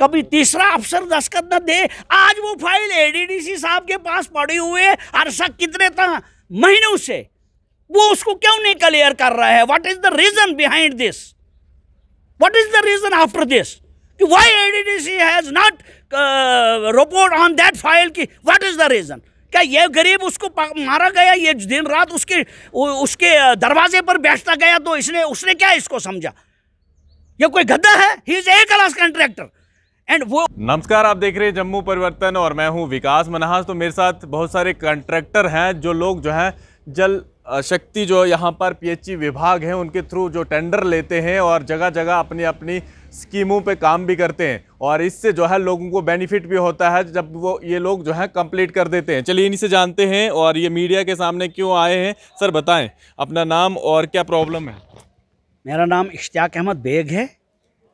कभी तीसरा अफसर दस्खत न दे आज वो फाइल एडीडीसी साहब के पास पड़ी हुए अरसा कितने तक महीनों से वो उसको क्यों नहीं क्लियर कर रहा है what is the reason behind this what is the reason after this कि why ADDC has not report on that file की व्हाट इज द रीजन क्या ये गरीब उसको मारा गया ये दिन रात उसके उसके uh, दरवाजे पर बैठता गया तो इसने उसने क्या इसको समझा ये कोई गद्दा है he is A class contractor and वो नमस्कार आप देख रहे हैं जम्मू परिवर्तन और मैं हूं विकास मनहास तो मेरे साथ बहुत सारे कंट्रैक्टर हैं जो लोग जो हैं जल शक्ति जो यहाँ पर पीएचई विभाग है उनके थ्रू जो टेंडर लेते हैं और जगह जगह अपनी अपनी स्कीमों पे काम भी करते हैं और इससे जो है लोगों को बेनिफिट भी होता है जब वो ये लोग जो है कंप्लीट कर देते हैं चलिए इन्हीं से जानते हैं और ये मीडिया के सामने क्यों आए हैं सर बताएं अपना नाम और क्या प्रॉब्लम है मेरा नाम इश्तियाक अहमद बेग है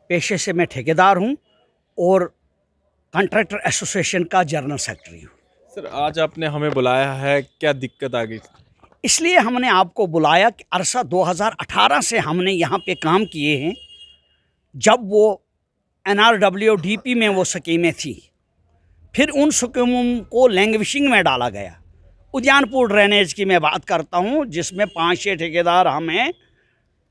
पेशे से मैं ठेकेदार हूँ और कॉन्ट्रैक्टर एसोसिएशन का जनरल सेक्रेटरी हूँ सर आज आपने हमें बुलाया है क्या दिक्कत आ गई इसलिए हमने आपको बुलाया कि अरसा 2018 से हमने यहाँ पे काम किए हैं जब वो N R W D P में वो स्कीमें थी फिर उन स्कीमों को लैंग्विशिंग में डाला गया उद्यानपुर ड्रेनेज की मैं बात करता हूँ जिसमें पाँच छः ठेकेदार हमें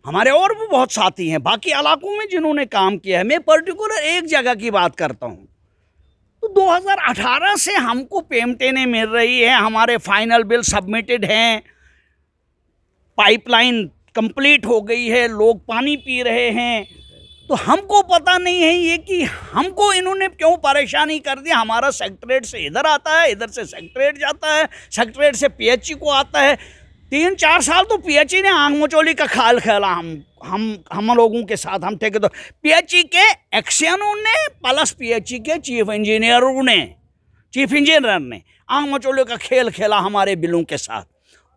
हमारे और भी बहुत साथी हैं बाकी इलाकों में जिन्होंने काम किया है मैं पर्टिकुलर एक जगह की बात करता हूँ तो 2018 से हमको पेमटेने मिल रही है हमारे फाइनल बिल सबमिटेड हैं पाइपलाइन कंप्लीट हो गई है लोग पानी पी रहे हैं तो हमको पता नहीं है ये कि हमको इन्होंने क्यों परेशानी कर दिया हमारा सेक्ट्रेट से इधर आता है इधर से सेक्रेट्रेट जाता है सेक्रेट्रेट से पीएचई को आता है तीन चार साल तो पीएचई ने आंग मचोली का खाल खेला हम हम हम लोगों के साथ हम ठेके तो पीएचई के एक्शनों ने प्लस पीएचई के चीफ इंजीनियरों ने चीफ इंजीनियर ने आंग मचोली का खेल खेला हमारे बिलों के साथ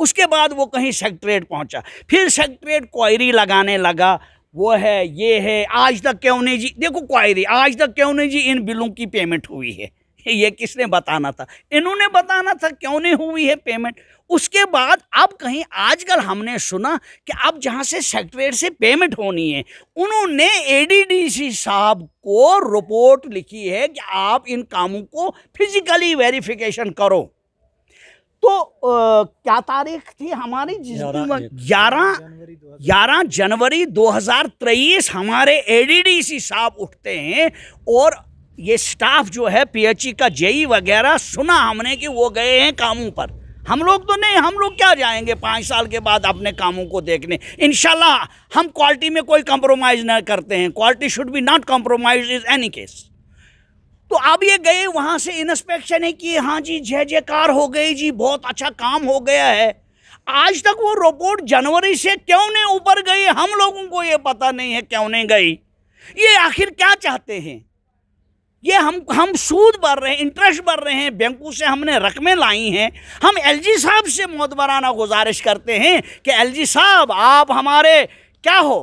उसके बाद वो कहीं सेक्ट्रेट पहुंचा फिर सेक्ट्रेट क्वायरी लगाने लगा वो है ये है आज तक क्यों नहीं जी देखो क्वायरी आज तक क्यों नहीं जी इन बिलों की पेमेंट हुई है ये किसने बताना था इन्होंने बताना था क्यों नहीं हुई है पेमेंट उसके बाद अब कहीं आजकल हमने सुना कि अब जहाँ से सेक्टवेयर से पेमेंट होनी है उन्होंने एडीडीसी साहब को रिपोर्ट लिखी है कि आप इन कामों को फिजिकली वेरिफिकेशन करो तो आ, क्या तारीख थी हमारी ग्यारह ग्यारह जनवरी 2023 हमारे एडीडीसी साहब उठते हैं और ये स्टाफ जो है पीएचई का जेई वगैरह सुना हमने कि वो गए हैं कामों पर हम लोग तो नहीं हम लोग क्या जाएंगे पाँच साल के बाद अपने कामों को देखने इन हम क्वालिटी में कोई कंप्रोमाइज़ ना करते हैं quality should be not compromise is any case तो अब ये गए वहाँ से इंस्पेक्शन है कि हाँ जी जय जयकार हो गई जी बहुत अच्छा काम हो गया है आज तक वो रिपोर्ट जनवरी से क्यों नहीं ऊपर गई हम लोगों को ये पता नहीं है क्यों नहीं गई ये आखिर क्या चाहते हैं ये हम हम सूद भर रहे हैं इंटरेस्ट भर रहे हैं बैंकों से हमने रकमें लाई हैं हम एलजी साहब से मोतबराना गुजारिश करते हैं कि एलजी साहब आप हमारे क्या हो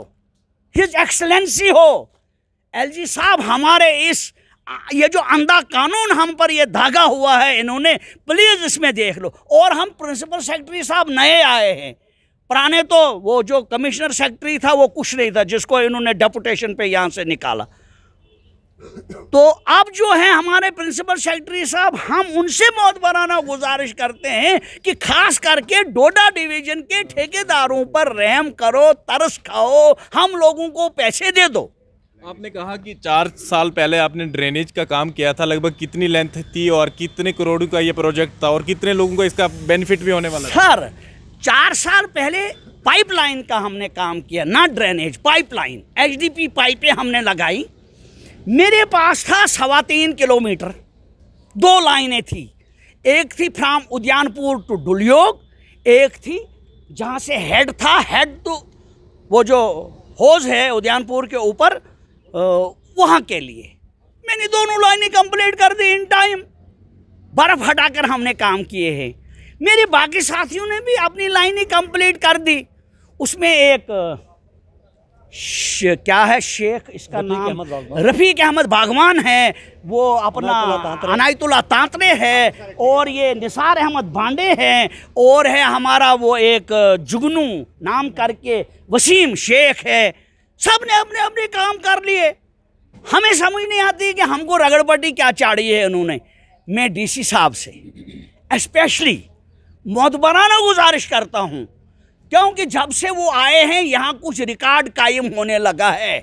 हिज एक्सलेंसी हो एलजी साहब हमारे इस ये जो अंधा कानून हम पर ये धागा हुआ है इन्होंने प्लीज़ इसमें देख लो और हम प्रिंसिपल सेक्रेटरी साहब नए आए हैं पुराने तो वो जो कमिश्नर सेक्रेटरी था वो कुछ नहीं था जिसको इन्होंने डेपुटेशन पे यहाँ से निकाला तो अब जो है हमारे प्रिंसिपल सेक्रेटरी साहब हम उनसे बहुत बराना गुजारिश करते हैं कि खास करके डोडा डिवीजन के ठेकेदारों पर रहम करो तरस खाओ हम लोगों को पैसे दे दो आपने कहा कि चार साल पहले आपने ड्रेनेज का काम किया था लगभग कितनी लेंथ थी और कितने करोड़ का ये प्रोजेक्ट था और कितने लोगों को इसका बेनिफिट भी होने वाला सर चार साल पहले पाइपलाइन का हमने काम किया ना ड्रेनेज पाइपलाइन पी पाइपें हमने लगाई मेरे पास था सवा तीन किलोमीटर दो लाइनें थी एक थी फ्राम उद्यानपुर टू डुलियोग एक थी जहाँ से हेड था हेड तो वो जो होज है उद्यानपुर के ऊपर वहाँ के लिए मैंने दोनों लाइनें कंप्लीट कर दी इन टाइम बर्फ़ हटाकर हमने काम किए हैं मेरे बाकी साथियों ने भी अपनी लाइनें कंप्लीट कर दी उसमें एक क्या है शेख इसका नाम रफ़ीक अहमद बागवान है वो अपना अनायतुल्ला तांतरे है और ये निसार अहमद भांडे हैं और है हमारा वो एक जुगनू नाम करके वसीम शेख है सब ने अपने अपने काम कर लिए हमें समझ नहीं आती कि हमको रगड़पट्टी क्या चाड़ी है उन्होंने मैं डीसी साहब से स्पेशली मौतबराना गुजारिश करता हूँ क्योंकि जब से वो आए हैं यहाँ कुछ रिकॉर्ड कायम होने लगा है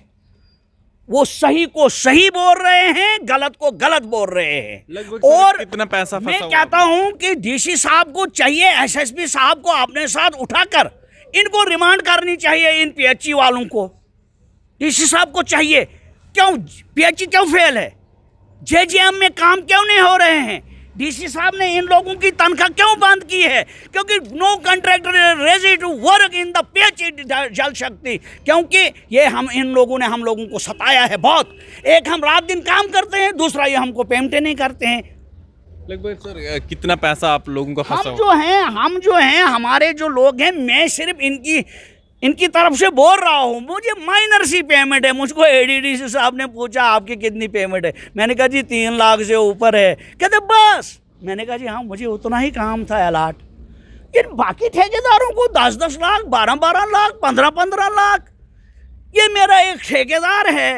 वो सही को सही बोल रहे हैं गलत को गलत बोल रहे हैं और इतना पैसा मैं कहता हूं कि डीसी साहब को चाहिए एसएसपी साहब को अपने साथ उठाकर इनको रिमांड करनी चाहिए इन पीएचई वालों को डीसी साहब को चाहिए क्यों पीएचई क्यों फेल है जेजेएम में काम क्यों नहीं हो रहे हैं डीसी साहब ने इन लोगों की तनख्वाह क्यों बंद की है क्योंकि no contractor ready to work in the पेच जल शक्ति क्योंकि ये हम इन लोगों ने हम लोगों को सताया है बहुत एक हम रात दिन काम करते हैं दूसरा ये हमको पेमेंट नहीं करते हैं सर कितना पैसा आप लोगों का हम जो हैं हम जो हैं हमारे जो लोग हैं मैं सिर्फ इनकी इनकी तरफ से बोल रहा हूँ मुझे माइनर सी पेमेंट है मुझको एडीडी सी साहब ने पूछा आपकी कितनी पेमेंट है मैंने कहा जी तीन लाख से ऊपर है कहते बस मैंने कहा जी हाँ मुझे उतना ही काम था अलाट इन बाकी ठेकेदारों को दस दस लाख बारह बारह लाख पंद्रह पंद्रह लाख ये मेरा एक ठेकेदार है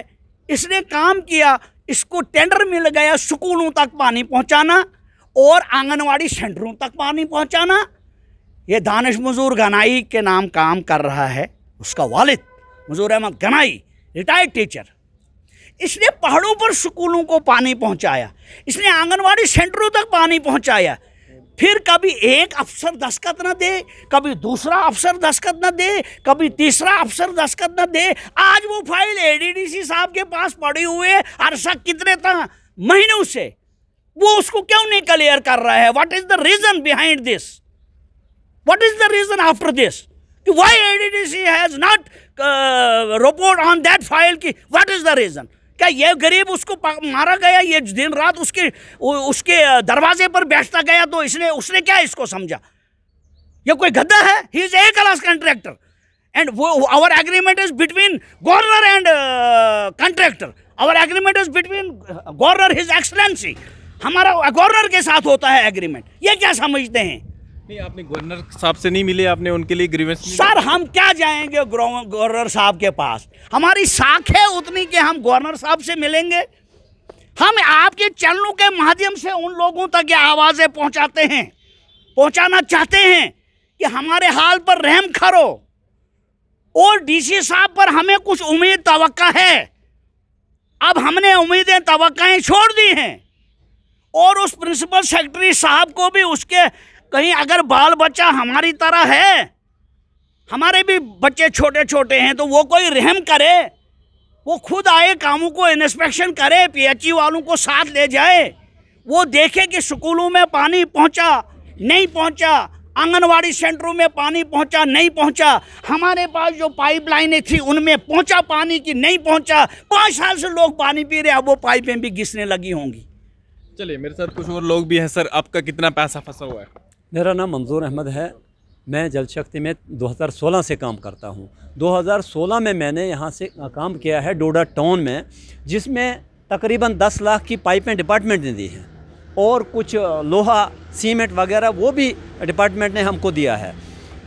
इसने काम किया इसको टेंडर मिल गया स्कूलों तक पानी पहुँचाना और आंगनवाड़ी सेंटरों तक पानी पहुँचाना ये दानिश मजूर गनाई के नाम काम कर रहा है उसका वालिद मजूर अहमद गनाई रिटायर्ड टीचर इसने पहाड़ों पर स्कूलों को पानी पहुंचाया इसने आंगनवाड़ी सेंटरों तक पानी पहुंचाया फिर कभी एक अफसर दस्खत न दे कभी दूसरा अफसर दस्खत न दे कभी तीसरा अफसर दस्खत न दे आज वो फाइल एडीडीसी साहब के पास पड़ी हुई है अरसा कितने था महीनों से वो उसको क्यों नहीं क्लियर कर रहा है what is the reason behind this What is the reason after this? Why ADDC has not uh, report on that file की What is the reason? क्या ये गरीब उसको मारा गया ये दिन रात उसके उसके दरवाजे पर बैठता गया तो इसने उसने क्या इसको समझा ये कोई गद्दा है he is A class contractor and वो our agreement is between governor and contractor our agreement is between governor his excellency हमारा गवर्नर के साथ होता है एग्रीमेंट ये क्या समझते हैं नहीं आपने गवर्नर साहब से नहीं मिले आपने उनके लिए ग्रीवेंस सर हम क्या जाएंगे गवर्नर साहब के पास हमारी साख है उतनी कि हम गवर्नर साहब से मिलेंगे हम आपके चैनलों के माध्यम से उन लोगों तक ये आवाज़ें पहुंचाते हैं पहुंचाना चाहते हैं कि हमारे हाल पर रहम करो और डीसी साहब पर हमें कुछ उम्मीद तवक्का है अब हमने उम्मीदें तवक्काएं छोड़ दी हैं और उस प्रिंसिपल सेक्रेटरी साहब को भी उसके कहीं अगर बाल बच्चा हमारी तरह है हमारे भी बच्चे छोटे छोटे हैं तो वो कोई रहम करे वो खुद आए कामों को इंस्पेक्शन करे पीएचई e वालों को साथ ले जाए वो देखे कि स्कूलों में पानी पहुंचा नहीं पहुंचा आंगनवाड़ी सेंटरों में पानी पहुंचा नहीं पहुंचा हमारे पास जो पाइपलाइनें थी उनमें पहुंचा पानी की नहीं पहुंचा पाँच साल से लोग पानी पी रहे अब वो पाइपें भी घिसने लगी होंगी चलिए मेरे साथ कुछ और लोग भी हैं सर आपका कितना पैसा फंसा हुआ है मेरा नाम मंजूर अहमद है मैं जल शक्ति में 2016 से काम करता हूँ 2016 में मैंने यहाँ से काम किया है डोडा टाउन में जिसमें तकरीबन 10 लाख की पाइपें डिपार्टमेंट ने दी हैं और कुछ लोहा सीमेंट वगैरह वो भी डिपार्टमेंट ने हमको दिया है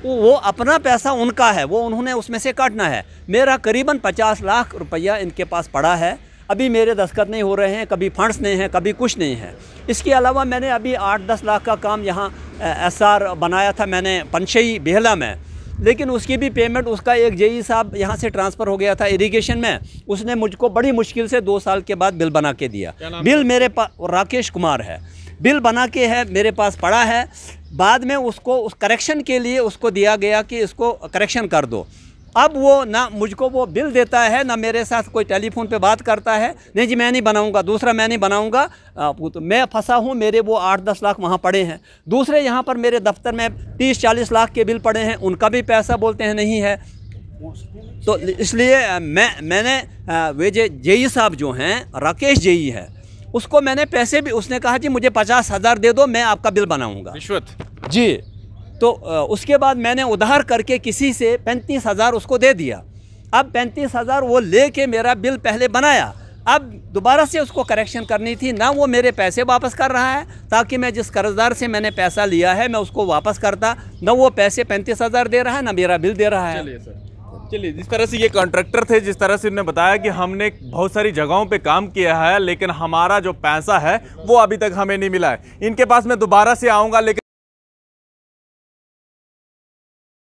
वो अपना पैसा उनका है वो उन्होंने उसमें से काटना है मेरा करीबन 50 लाख रुपया इनके पास पड़ा है अभी मेरे दस्खत नहीं हो रहे हैं कभी फंड्स नहीं हैं कभी कुछ नहीं है इसके अलावा मैंने अभी आठ दस लाख का काम यहाँ एस बनाया था मैंने पंचई बेहला में लेकिन उसकी भी पेमेंट उसका एक जेई साहब यहाँ से ट्रांसफ़र हो गया था इरिगेशन में उसने मुझको बड़ी मुश्किल से दो साल के बाद बिल बना के दिया बिल मेरे पास राकेश कुमार है बिल बना के है मेरे पास पड़ा है बाद में उसको उस करेक्शन के लिए उसको दिया गया कि इसको करेक्शन कर दो अब वो ना मुझको वो बिल देता है ना मेरे साथ कोई टेलीफोन पे बात करता है नहीं जी मैं नहीं बनाऊंगा दूसरा मैं नहीं बनाऊंगा तो मैं फंसा हूँ मेरे वो आठ दस लाख वहाँ पड़े हैं दूसरे यहाँ पर मेरे दफ्तर में तीस चालीस लाख के बिल पड़े हैं उनका भी पैसा बोलते हैं नहीं है तो इसलिए मैं मैंने वे जे जेई साहब जो हैं राकेश जेई है उसको मैंने पैसे भी उसने कहा जी मुझे पचास हज़ार दे दो मैं आपका बिल बनाऊँगा रिश्वत जी तो उसके बाद मैंने उधार करके किसी से पैंतीस हज़ार उसको दे दिया अब पैंतीस हज़ार वो ले के मेरा बिल पहले बनाया अब दोबारा से उसको करेक्शन करनी थी ना वो मेरे पैसे वापस कर रहा है ताकि मैं जिस कर्जदार से मैंने पैसा लिया है मैं उसको वापस करता ना वो पैसे पैंतीस हज़ार दे रहा है ना मेरा बिल दे रहा है चलिए चलिए जिस तरह से ये कॉन्ट्रैक्टर थे जिस तरह से उन्होंने बताया कि हमने बहुत सारी जगहों पे काम किया है लेकिन हमारा जो पैसा है वो अभी तक हमें नहीं मिला है इनके पास मैं दोबारा से आऊँगा लेकिन